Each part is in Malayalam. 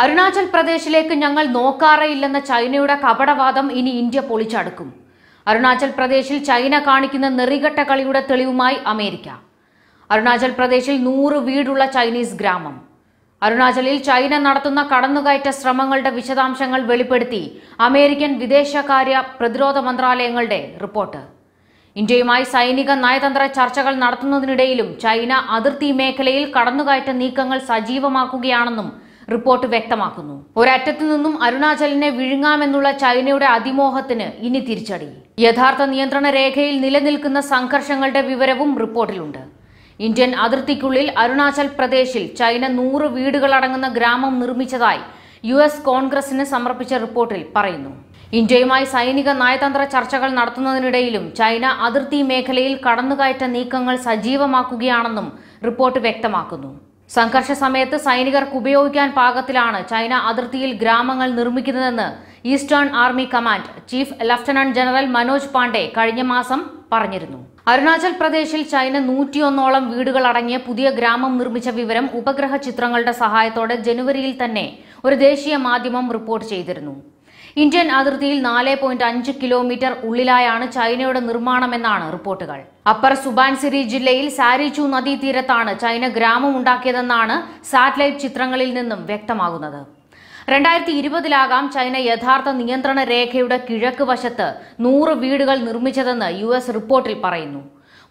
അരുണാചൽ പ്രദേശിലേക്ക് ഞങ്ങൾ നോക്കാറേയില്ലെന്ന ചൈനയുടെ കപടവാദം ഇനി ഇന്ത്യ പൊളിച്ചടുക്കും അരുണാചൽ പ്രദേശിൽ ചൈന കാണിക്കുന്ന നെറികട്ട കളിയുടെ തെളിവുമായി അമേരിക്ക അരുണാചൽ പ്രദേശിൽ നൂറ് വീടുള്ള ചൈനീസ് ഗ്രാമം അരുണാചലിൽ ചൈന നടത്തുന്ന കടന്നുകയറ്റ ശ്രമങ്ങളുടെ വിശദാംശങ്ങൾ വെളിപ്പെടുത്തി അമേരിക്കൻ വിദേശകാര്യ പ്രതിരോധ മന്ത്രാലയങ്ങളുടെ റിപ്പോർട്ട് ഇന്ത്യയുമായി സൈനിക നയതന്ത്ര ചർച്ചകൾ നടത്തുന്നതിനിടയിലും ചൈന അതിർത്തി മേഖലയിൽ കടന്നുകയറ്റ നീക്കങ്ങൾ സജീവമാക്കുകയാണെന്നും റിപ്പോർട്ട് വ്യക്തമാക്കുന്നു ഒരറ്റത്തു നിന്നും അരുണാചലിനെ വിഴുങ്ങാമെന്നുള്ള ചൈനയുടെ അതിമോഹത്തിന് ഇനി തിരിച്ചടി യഥാർത്ഥ നിയന്ത്രണ രേഖയിൽ നിലനിൽക്കുന്ന സംഘർഷങ്ങളുടെ വിവരവും റിപ്പോർട്ടിലുണ്ട് ഇന്ത്യൻ അതിർത്തിക്കുള്ളിൽ അരുണാചൽ പ്രദേശിൽ ചൈന നൂറ് വീടുകളടങ്ങുന്ന ഗ്രാമം നിർമ്മിച്ചതായി യു എസ് കോൺഗ്രസിന് സമർപ്പിച്ച റിപ്പോർട്ടിൽ പറയുന്നു ഇന്ത്യയുമായി സൈനിക നയതന്ത്ര ചർച്ചകൾ നടത്തുന്നതിനിടയിലും ചൈന അതിർത്തി മേഖലയിൽ കടന്നുകയറ്റ നീക്കങ്ങൾ സജീവമാക്കുകയാണെന്നും റിപ്പോർട്ട് വ്യക്തമാക്കുന്നു സംഘർഷ സമയത്ത് സൈനികർക്ക് ഉപയോഗിക്കാൻ പാകത്തിലാണ് ചൈന അതിർത്തിയിൽ ഗ്രാമങ്ങൾ നിർമ്മിക്കുന്നതെന്ന് eastern army command chief lieutenant general Manoj Pande കഴിഞ്ഞ മാസം പറഞ്ഞിരുന്നു അരുണാചൽ പ്രദേശിൽ ചൈന നൂറ്റിയൊന്നോളം വീടുകൾ അടങ്ങിയ പുതിയ ഗ്രാമം നിർമ്മിച്ച വിവരം ഉപഗ്രഹ ചിത്രങ്ങളുടെ സഹായത്തോടെ ജനുവരിയിൽ തന്നെ ഒരു ദേശീയ മാധ്യമം റിപ്പോർട്ട് ചെയ്തിരുന്നു ഇന്ത്യൻ അതിർത്തിയിൽ നാല് പോയിന്റ് അഞ്ച് കിലോമീറ്റർ ഉള്ളിലായാണ് ചൈനയുടെ നിർമ്മാണമെന്നാണ് റിപ്പോർട്ടുകൾ അപ്പർ സുബാൻസിരി ജില്ലയിൽ സാരിചു നദീതീരത്താണ് ചൈന ഗ്രാമം ഉണ്ടാക്കിയതെന്നാണ് സാറ്റലൈറ്റ് ചിത്രങ്ങളിൽ നിന്നും വ്യക്തമാകുന്നത് രണ്ടായിരത്തി ഇരുപതിലാകാം ചൈന യഥാർത്ഥ നിയന്ത്രണ രേഖയുടെ കിഴക്ക് വശത്ത് നൂറ് വീടുകൾ നിർമ്മിച്ചതെന്ന് യു റിപ്പോർട്ടിൽ പറയുന്നു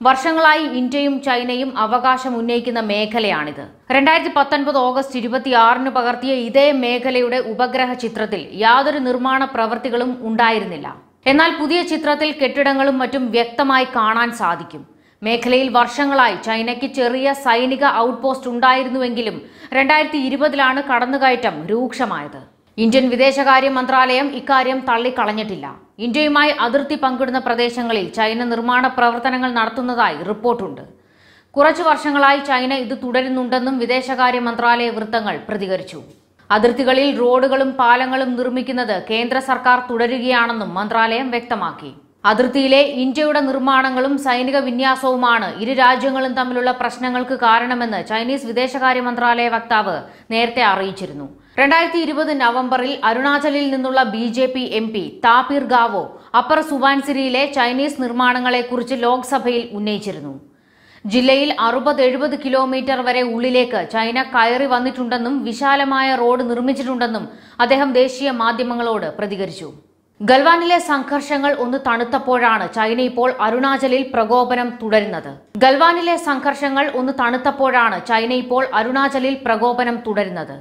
വർഷങ്ങളായി ഇന്ത്യയും ചൈനയും അവകാശം ഉന്നയിക്കുന്ന മേഖലയാണിത് രണ്ടായിരത്തി പത്തൊൻപത് ഓഗസ്റ്റ് ഇരുപത്തിയാറിന് പകർത്തിയ ഇതേ മേഖലയുടെ ഉപഗ്രഹ ചിത്രത്തിൽ യാതൊരു നിർമ്മാണ പ്രവൃത്തികളും ഉണ്ടായിരുന്നില്ല എന്നാൽ പുതിയ ചിത്രത്തിൽ കെട്ടിടങ്ങളും മറ്റും വ്യക്തമായി കാണാൻ സാധിക്കും മേഖലയിൽ വർഷങ്ങളായി ചൈനയ്ക്ക് ചെറിയ സൈനിക ഔട്ട്പോസ്റ്റ് ഉണ്ടായിരുന്നുവെങ്കിലും രണ്ടായിരത്തി ഇരുപതിലാണ് കടന്നുകയറ്റം രൂക്ഷമായത് ഇന്ത്യൻ വിദേശകാര്യ മന്ത്രാലയം ഇക്കാര്യം തള്ളിക്കളഞ്ഞിട്ടില്ല ഇന്ത്യയുമായി അതിർത്തി പങ്കിടുന്ന പ്രദേശങ്ങളിൽ ചൈന നിർമ്മാണ പ്രവർത്തനങ്ങൾ നടത്തുന്നതായി റിപ്പോർട്ടുണ്ട് കുറച്ചു വർഷങ്ങളായി ചൈന ഇത് തുടരുന്നുണ്ടെന്നും വിദേശകാര്യ മന്ത്രാലയ വൃത്തങ്ങൾ പ്രതികരിച്ചു അതിർത്തികളിൽ റോഡുകളും പാലങ്ങളും നിർമ്മിക്കുന്നത് കേന്ദ്ര സർക്കാർ തുടരുകയാണെന്നും മന്ത്രാലയം വ്യക്തമാക്കി അതിർത്തിയിലെ ഇന്ത്യയുടെ നിർമ്മാണങ്ങളും സൈനിക വിന്യാസവുമാണ് ഇരു രാജ്യങ്ങളും തമ്മിലുള്ള പ്രശ്നങ്ങൾക്ക് കാരണമെന്ന് ചൈനീസ് വിദേശകാര്യ മന്ത്രാലയ വക്താവ് നേരത്തെ അറിയിച്ചിരുന്നു രണ്ടായിരത്തി ഇരുപത് നവംബറിൽ അരുണാചലിൽ നിന്നുള്ള B J P M P Tapir Gao Upper സുവാൻസിരിയിലെ ചൈനീസ് നിർമ്മാണങ്ങളെക്കുറിച്ച് ലോക്സഭയിൽ ഉന്നയിച്ചിരുന്നു ജില്ലയിൽ അറുപത് എഴുപത് കിലോമീറ്റർ വരെ ഉള്ളിലേക്ക് ചൈന കയറി വന്നിട്ടുണ്ടെന്നും വിശാലമായ റോഡ് നിർമ്മിച്ചിട്ടുണ്ടെന്നും അദ്ദേഹം ദേശീയ മാധ്യമങ്ങളോട് പ്രതികരിച്ചു ഗൽവാനിലെ സംഘർഷങ്ങൾ ഒന്ന് തണുത്തപ്പോഴാണ് ചൈന ഇപ്പോൾ അരുണാചലിൽ പ്രകോപനം തുടരുന്നത് ഗൽവാനിലെ സംഘർഷങ്ങൾ ഒന്ന് തണുത്തപ്പോഴാണ് ചൈന ഇപ്പോൾ അരുണാചലിൽ പ്രകോപനം തുടരുന്നത്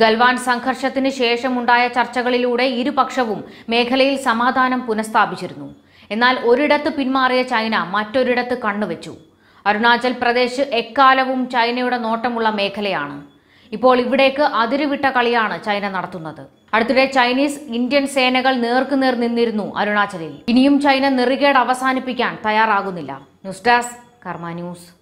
ഗൽവാൻ സംഘർഷത്തിന് ശേഷമുണ്ടായ ചർച്ചകളിലൂടെ ഇരുപക്ഷവും മേഖലയിൽ സമാധാനം പുനഃസ്ഥാപിച്ചിരുന്നു എന്നാൽ ഒരിടത്ത് പിന്മാറിയ ചൈന മറ്റൊരിടത്ത് കണ്ണുവെച്ചു അരുണാചൽ പ്രദേശ് എക്കാലവും ചൈനയുടെ നോട്ടമുള്ള മേഖലയാണ് ഇപ്പോൾ ഇവിടേക്ക് അതിരുവിട്ട കളിയാണ് ചൈന നടത്തുന്നത് അടുത്തിടെ ചൈനീസ് ഇന്ത്യൻ സേനകൾ നേർക്കുനേർ നിന്നിരുന്നു അരുണാചലിൽ ഇനിയും ചൈന നെറികേട് അവസാനിപ്പിക്കാൻ തയ്യാറാകുന്നില്ല ന്യൂസ് ഡെസ്ക് കർമ്മ ന്യൂസ്